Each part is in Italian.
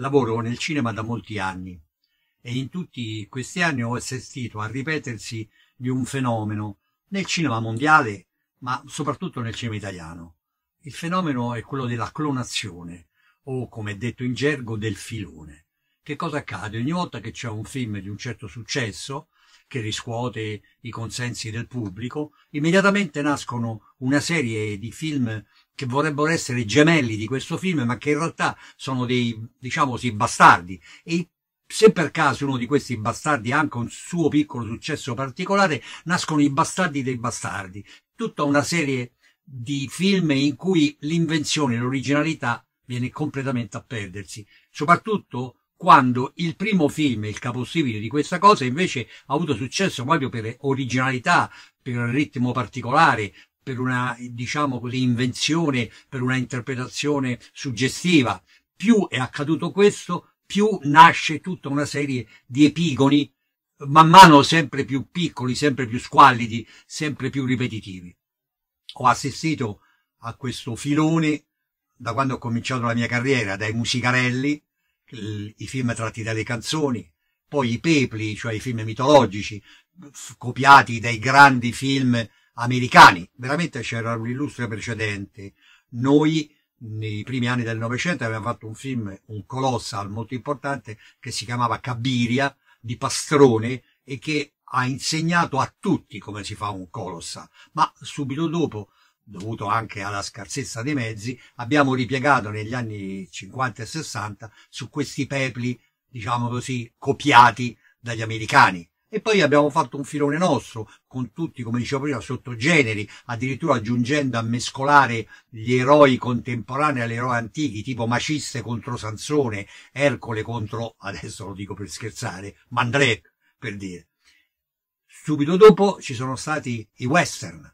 Lavoro nel cinema da molti anni e in tutti questi anni ho assistito al ripetersi di un fenomeno nel cinema mondiale, ma soprattutto nel cinema italiano. Il fenomeno è quello della clonazione, o come detto in gergo, del filone. Che cosa accade? Ogni volta che c'è un film di un certo successo, che riscuote i consensi del pubblico, immediatamente nascono una serie di film che vorrebbero essere gemelli di questo film, ma che in realtà sono dei, diciamo così, bastardi. E se per caso uno di questi bastardi ha anche un suo piccolo successo particolare, nascono i bastardi dei bastardi. Tutta una serie di film in cui l'invenzione, l'originalità viene completamente a perdersi. Soprattutto quando il primo film, il capostipite di questa cosa, invece ha avuto successo proprio per originalità, per un ritmo particolare, per una, diciamo così, invenzione, per una interpretazione suggestiva. Più è accaduto questo, più nasce tutta una serie di epigoni, man mano sempre più piccoli, sempre più squallidi, sempre più ripetitivi. Ho assistito a questo filone da quando ho cominciato la mia carriera, dai musicarelli, i film tratti dalle canzoni, poi i pepli, cioè i film mitologici, copiati dai grandi film americani. Veramente c'era un illustre precedente. Noi, nei primi anni del Novecento, avevamo fatto un film, un colossal molto importante, che si chiamava Cabiria, di Pastrone, e che ha insegnato a tutti come si fa un colossal. Ma subito dopo dovuto anche alla scarsezza dei mezzi, abbiamo ripiegato negli anni 50 e 60 su questi pepli, diciamo così, copiati dagli americani. E poi abbiamo fatto un filone nostro, con tutti, come dicevo prima, sottogeneri, addirittura aggiungendo a mescolare gli eroi contemporanei agli eroi antichi, tipo Maciste contro Sansone, Ercole contro, adesso lo dico per scherzare, Mandrake, per dire. Subito dopo ci sono stati i western,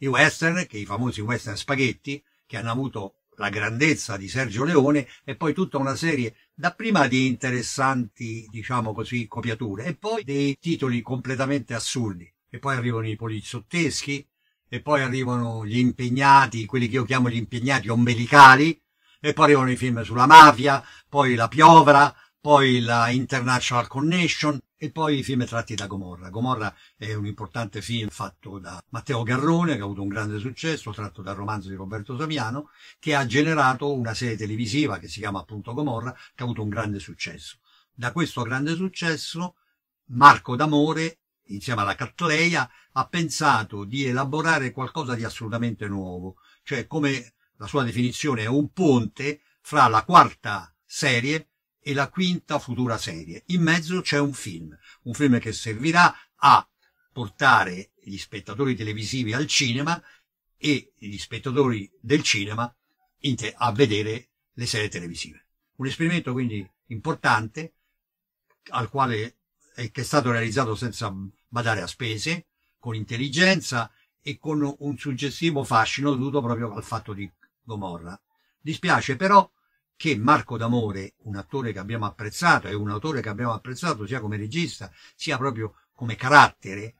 i western, che i famosi western spaghetti, che hanno avuto la grandezza di Sergio Leone e poi tutta una serie dapprima di interessanti, diciamo così, copiature e poi dei titoli completamente assurdi. E poi arrivano i poliziotteschi e poi arrivano gli impegnati, quelli che io chiamo gli impegnati ombelicali, e poi arrivano i film sulla mafia, poi la piovra, poi la International Connection e poi i film tratti da Gomorra. Gomorra è un importante film fatto da Matteo Garrone, che ha avuto un grande successo, tratto dal romanzo di Roberto Saviano, che ha generato una serie televisiva che si chiama appunto Gomorra, che ha avuto un grande successo. Da questo grande successo, Marco D'Amore, insieme alla Cattleia, ha pensato di elaborare qualcosa di assolutamente nuovo, cioè come la sua definizione è un ponte fra la quarta serie e la quinta futura serie. In mezzo c'è un film, un film che servirà a portare gli spettatori televisivi al cinema e gli spettatori del cinema a vedere le serie televisive. Un esperimento quindi importante al quale è, che è stato realizzato senza badare a spese, con intelligenza e con un suggestivo fascino dovuto proprio al fatto di Gomorra. Dispiace però che Marco D'Amore, un attore che abbiamo apprezzato e un autore che abbiamo apprezzato sia come regista, sia proprio come carattere,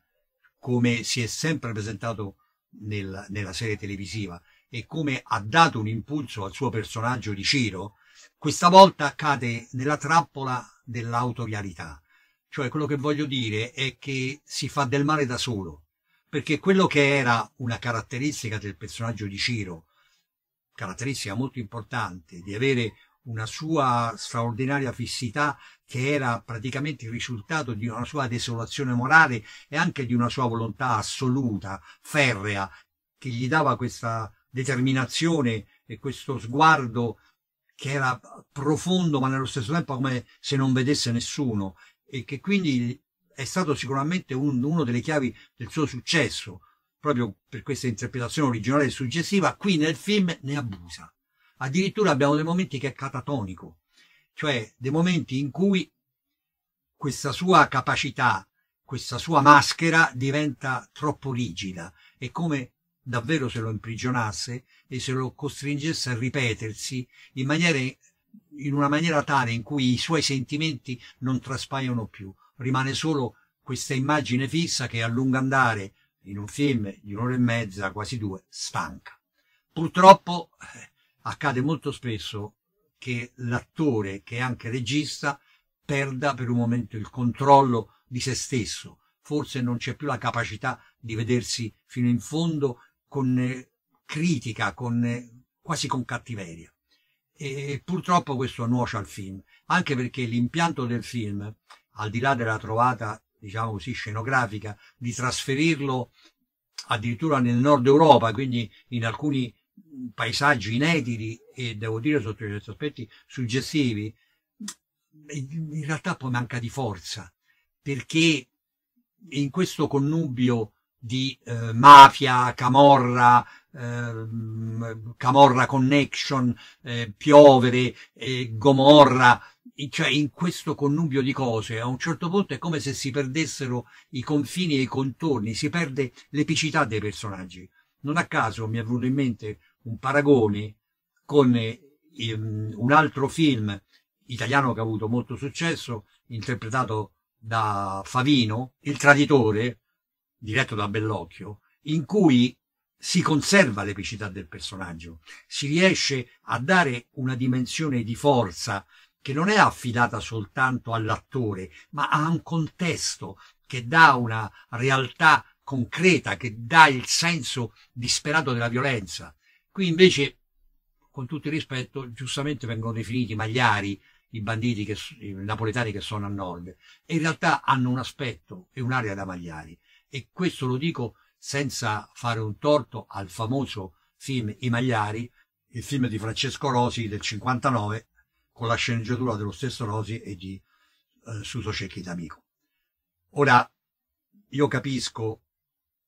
come si è sempre presentato nel, nella serie televisiva e come ha dato un impulso al suo personaggio di Ciro, questa volta cade nella trappola dell'autorialità. Cioè quello che voglio dire è che si fa del male da solo, perché quello che era una caratteristica del personaggio di Ciro, caratteristica molto importante di avere una sua straordinaria fissità che era praticamente il risultato di una sua desolazione morale e anche di una sua volontà assoluta, ferrea, che gli dava questa determinazione e questo sguardo che era profondo ma nello stesso tempo come se non vedesse nessuno e che quindi è stato sicuramente un, uno delle chiavi del suo successo proprio per questa interpretazione originale e suggestiva, qui nel film ne abusa. Addirittura abbiamo dei momenti che è catatonico, cioè dei momenti in cui questa sua capacità, questa sua maschera diventa troppo rigida. È come davvero se lo imprigionasse e se lo costringesse a ripetersi in, maniera, in una maniera tale in cui i suoi sentimenti non traspaiono più, rimane solo questa immagine fissa che a lungo andare in un film di un'ora e mezza, quasi due, stanca. Purtroppo eh, accade molto spesso che l'attore, che è anche regista, perda per un momento il controllo di se stesso, forse non c'è più la capacità di vedersi fino in fondo con eh, critica, con, eh, quasi con cattiveria. E purtroppo questo nuoce al film, anche perché l'impianto del film, al di là della trovata diciamo così, scenografica, di trasferirlo addirittura nel nord Europa, quindi in alcuni paesaggi inediti e devo dire sotto certi aspetti suggestivi, in realtà poi manca di forza, perché in questo connubio di eh, mafia, camorra, eh, camorra connection, eh, piovere, gomorra, cioè in questo connubio di cose, a un certo punto è come se si perdessero i confini e i contorni, si perde l'epicità dei personaggi. Non a caso mi è venuto in mente un paragone con um, un altro film italiano che ha avuto molto successo, interpretato da Favino, Il traditore, diretto da Bellocchio, in cui si conserva l'epicità del personaggio, si riesce a dare una dimensione di forza, che non è affidata soltanto all'attore, ma a un contesto che dà una realtà concreta, che dà il senso disperato della violenza. Qui invece, con tutto il rispetto, giustamente vengono definiti magliari i banditi che, i napoletani che sono a nord, e in realtà hanno un aspetto e un'area da magliari. E questo lo dico senza fare un torto al famoso film I Magliari, il film di Francesco Rosi del 59, con la sceneggiatura dello stesso Rosi e di eh, Suso Cecchi d'Amico. Ora, io capisco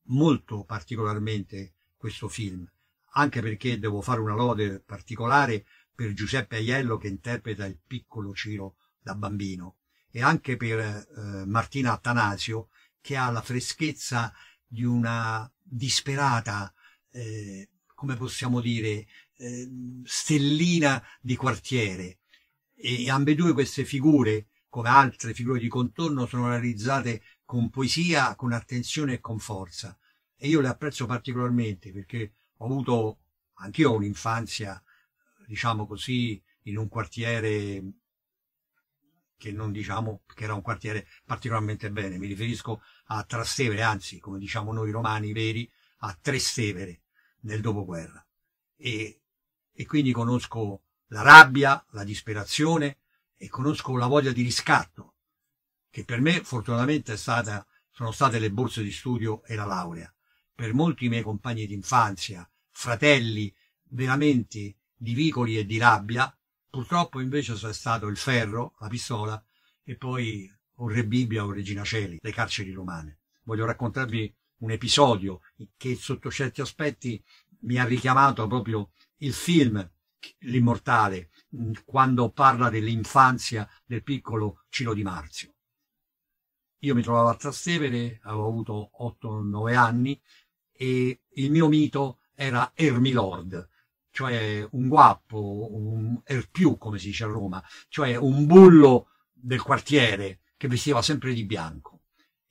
molto particolarmente questo film, anche perché devo fare una lode particolare per Giuseppe Aiello che interpreta il piccolo Ciro da bambino e anche per eh, Martina Attanasio che ha la freschezza di una disperata, eh, come possiamo dire, eh, stellina di quartiere e ambedue queste figure, come altre figure di contorno, sono realizzate con poesia, con attenzione e con forza. E io le apprezzo particolarmente perché ho avuto, anch'io ho un'infanzia, diciamo così, in un quartiere che non diciamo che era un quartiere particolarmente bene, mi riferisco a Trastevere, anzi, come diciamo noi romani veri, a Trastevere nel dopoguerra. E, e quindi conosco la rabbia, la disperazione e conosco la voglia di riscatto, che per me fortunatamente stata, sono state le borse di studio e la laurea. Per molti miei compagni d'infanzia, fratelli, veramente di vicoli e di rabbia, purtroppo invece è stato il ferro, la pistola e poi un Re Bibbia o Regina Celi, le carceri romane. Voglio raccontarvi un episodio che sotto certi aspetti mi ha richiamato proprio il film l'immortale quando parla dell'infanzia del piccolo Ciro di Marzio. Io mi trovavo a Trastevere, avevo avuto 8-9 anni e il mio mito era Ermilord, cioè un guappo, un erpiù come si dice a Roma, cioè un bullo del quartiere che vestiva sempre di bianco.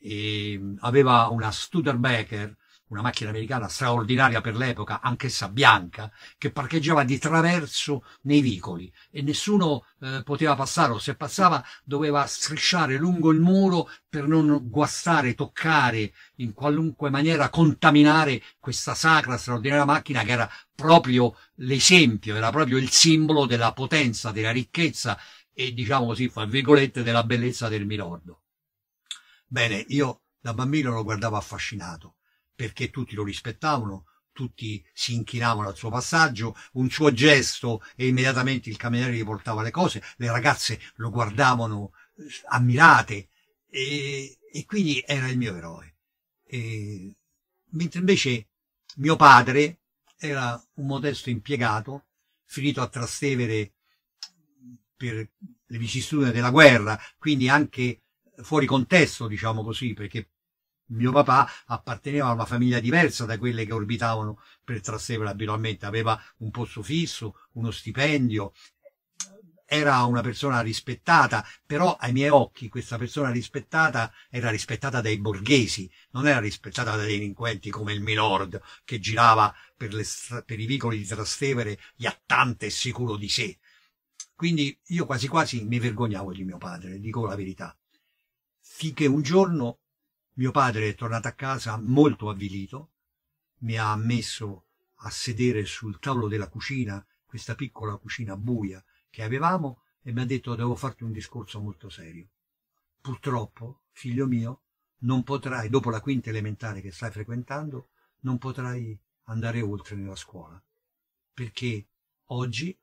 E aveva una Studerbecker una macchina americana straordinaria per l'epoca, anch'essa bianca, che parcheggiava di traverso nei vicoli e nessuno eh, poteva passare o se passava doveva strisciare lungo il muro per non guastare, toccare, in qualunque maniera contaminare questa sacra straordinaria macchina che era proprio l'esempio, era proprio il simbolo della potenza, della ricchezza e diciamo così, fra virgolette, della bellezza del Milordo. Bene, io da bambino lo guardavo affascinato perché tutti lo rispettavano, tutti si inchinavano al suo passaggio, un suo gesto e immediatamente il cameriere gli portava le cose, le ragazze lo guardavano eh, ammirate e, e quindi era il mio eroe. E, mentre invece mio padre era un modesto impiegato, finito a Trastevere per le vicissitudini della guerra, quindi anche fuori contesto, diciamo così, perché mio papà apparteneva a una famiglia diversa da quelle che orbitavano per Trastevere abitualmente, aveva un posto fisso, uno stipendio, era una persona rispettata, però ai miei occhi questa persona rispettata era rispettata dai borghesi, non era rispettata dai delinquenti come il Milord che girava per, le, per i vicoli di Trastevere iattante e sicuro di sé. Quindi io quasi quasi mi vergognavo di mio padre, dico la verità. Finché un giorno mio padre è tornato a casa molto avvilito, mi ha messo a sedere sul tavolo della cucina, questa piccola cucina buia che avevamo, e mi ha detto devo farti un discorso molto serio. Purtroppo, figlio mio, non potrai, dopo la quinta elementare che stai frequentando, non potrai andare oltre nella scuola, perché oggi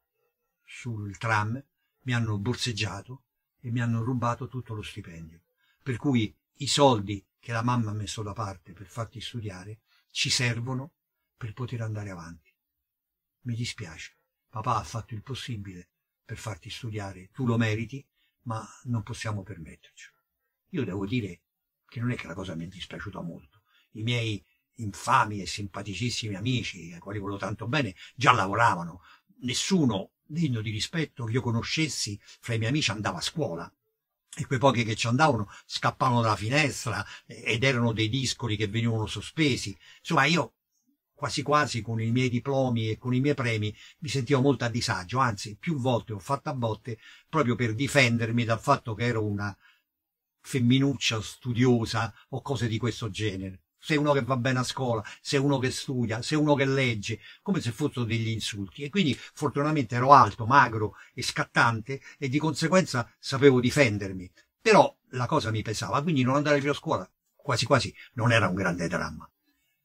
sul tram mi hanno borseggiato e mi hanno rubato tutto lo stipendio. Per cui i soldi che la mamma ha messo da parte per farti studiare ci servono per poter andare avanti. Mi dispiace, papà ha fatto il possibile per farti studiare, tu lo meriti, ma non possiamo permettercelo. Io devo dire che non è che la cosa mi è dispiaciuta molto. I miei infami e simpaticissimi amici, ai quali volevo tanto bene, già lavoravano. Nessuno degno di rispetto che io conoscessi fra i miei amici andava a scuola e quei pochi che ci andavano scappavano dalla finestra ed erano dei discoli che venivano sospesi. Insomma, io quasi quasi con i miei diplomi e con i miei premi mi sentivo molto a disagio, anzi più volte ho fatto a botte proprio per difendermi dal fatto che ero una femminuccia studiosa o cose di questo genere sei uno che va bene a scuola, sei uno che studia, sei uno che legge, come se fossero degli insulti. E quindi fortunatamente ero alto, magro e scattante e di conseguenza sapevo difendermi. Però la cosa mi pesava, quindi non andare più a scuola, quasi quasi, non era un grande dramma.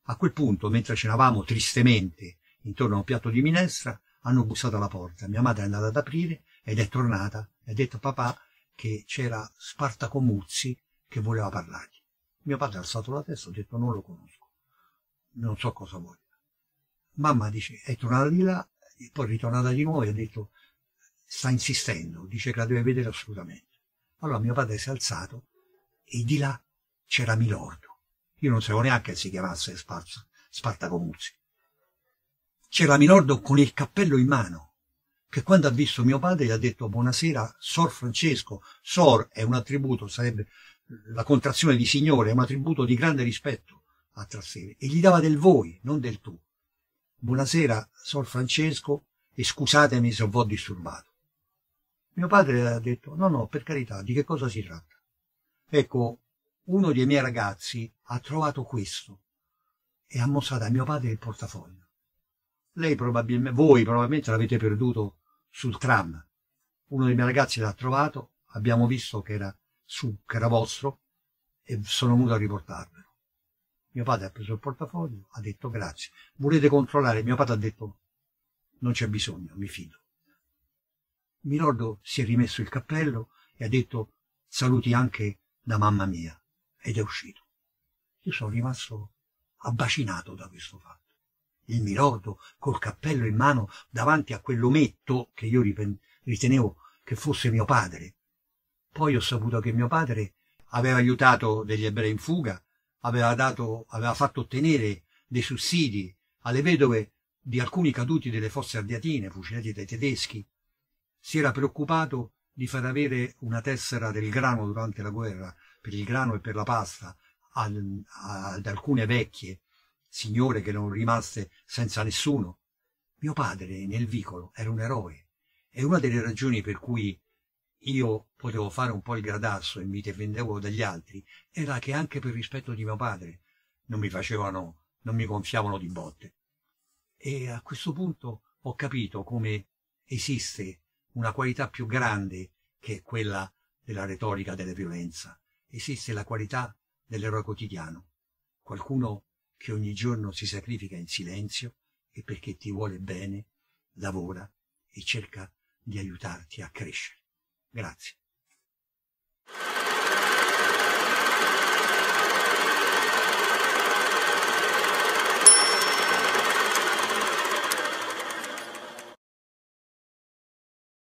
A quel punto, mentre cenavamo tristemente intorno a un piatto di minestra, hanno bussato alla porta. Mia madre è andata ad aprire ed è tornata e ha detto a papà che c'era Spartaco Muzzi che voleva parlargli. Mio padre ha alzato la testa, e ha detto non lo conosco, non so cosa voglia. Mamma dice, è tornata di là, e poi è ritornata di nuovo e ha detto, sta insistendo, dice che la deve vedere assolutamente. Allora mio padre si è alzato e di là c'era Milordo. Io non sapevo neanche che si chiamasse Sparta, Spartaco Muzzi. C'era Milordo con il cappello in mano, che quando ha visto mio padre gli ha detto buonasera, Sor Francesco. Sor è un attributo, sarebbe la contrazione di signore è un attributo di grande rispetto a Trastevere e gli dava del voi, non del tu. Buonasera, Sor Francesco, e scusatemi se v'ho disturbato. Mio padre ha detto, no, no, per carità, di che cosa si tratta? Ecco, uno dei miei ragazzi ha trovato questo e ha mostrato a mio padre il portafoglio. Lei probabilmente, voi probabilmente l'avete perduto sul tram. Uno dei miei ragazzi l'ha trovato, abbiamo visto che era su che era vostro e sono venuto a riportarvelo. Mio padre ha preso il portafoglio, ha detto grazie. Volete controllare? Mio padre ha detto non c'è bisogno, mi fido. Milordo si è rimesso il cappello e ha detto saluti anche da mamma mia ed è uscito. Io sono rimasto abbacinato da questo fatto. Il Milordo col cappello in mano davanti a quell'ometto che io ritenevo che fosse mio padre, poi ho saputo che mio padre aveva aiutato degli ebrei in fuga, aveva, dato, aveva fatto ottenere dei sussidi alle vedove di alcuni caduti delle fosse ardiatine, fucilati dai tedeschi. Si era preoccupato di far avere una tessera del grano durante la guerra, per il grano e per la pasta, ad, ad alcune vecchie signore che erano rimaste senza nessuno. Mio padre, nel vicolo, era un eroe, e una delle ragioni per cui io potevo fare un po' il gradasso e mi difendevo dagli altri era che anche per rispetto di mio padre non mi facevano, non mi gonfiavano di botte. E a questo punto ho capito come esiste una qualità più grande che quella della retorica della violenza. Esiste la qualità dell'eroe quotidiano, qualcuno che ogni giorno si sacrifica in silenzio e perché ti vuole bene, lavora e cerca di aiutarti a crescere. Grazie.